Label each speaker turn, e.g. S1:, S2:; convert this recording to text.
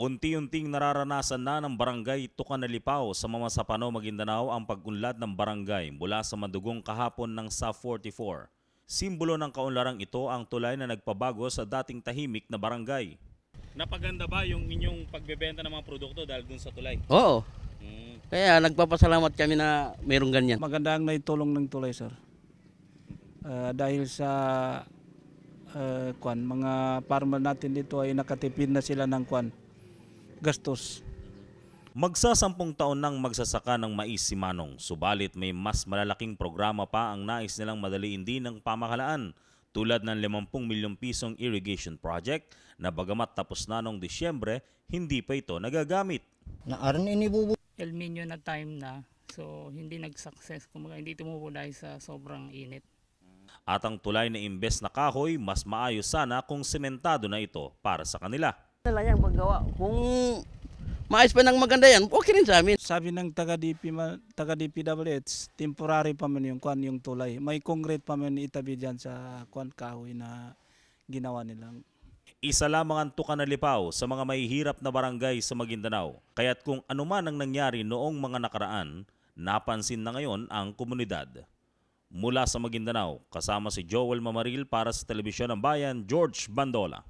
S1: Unti-unting nararanasan na ng barangay Tukanalipaw sa Mamasapano, Maguindanao ang pag-unlad ng barangay mula sa madugong kahapon ng sa 44. Simbolo ng kaunlarang ito ang tulay na nagpabago sa dating tahimik na barangay. Napaganda ba yung inyong pagbebenta ng mga produkto dahil dun sa tulay? Oo. Mm. Kaya nagpapasalamat kami
S2: na mayroong ganyan. Maganda ang naitulong ng tulay, sir. Uh, dahil sa uh, kwan, mga farmer natin dito ay nakatipid na sila ng kwan
S1: gastos. Magsasampung taon nang magsasaka ng mais si Manong, subalit may mas malalaking programa pa ang nais nilang madaliin din ng pamahalaan tulad ng 50 milyong pisong irrigation project na bagamat tapos na noong Disyembre, hindi pa ito nagagamit. Naaran inibubo.
S2: El Nino na time na, so hindi nag-success, kumaga hindi tumubo dahil sa sobrang init.
S1: At ang tulay na imbes na kahoy, mas maayos sana kung sementado na ito para sa kanila.
S2: Talagang paggawa. Kung
S1: maayos pa ng maganda yan, okay rin sa amin. Sabi ng taga-DP,
S2: taga-DPWH, temporary pa man yung kwan, yung tulay. May concrete pa man itabi dyan sa kwan kahoy na ginawa nilang.
S1: Isa lamang ang tuka na lipaw sa mga mahihirap na barangay sa Maguindanao. Kaya't kung anuman ang nangyari noong mga nakaraan, napansin na ngayon ang komunidad. Mula sa Maguindanao, kasama si Joel Mamaril para sa Telebisyon ng Bayan, George Bandola.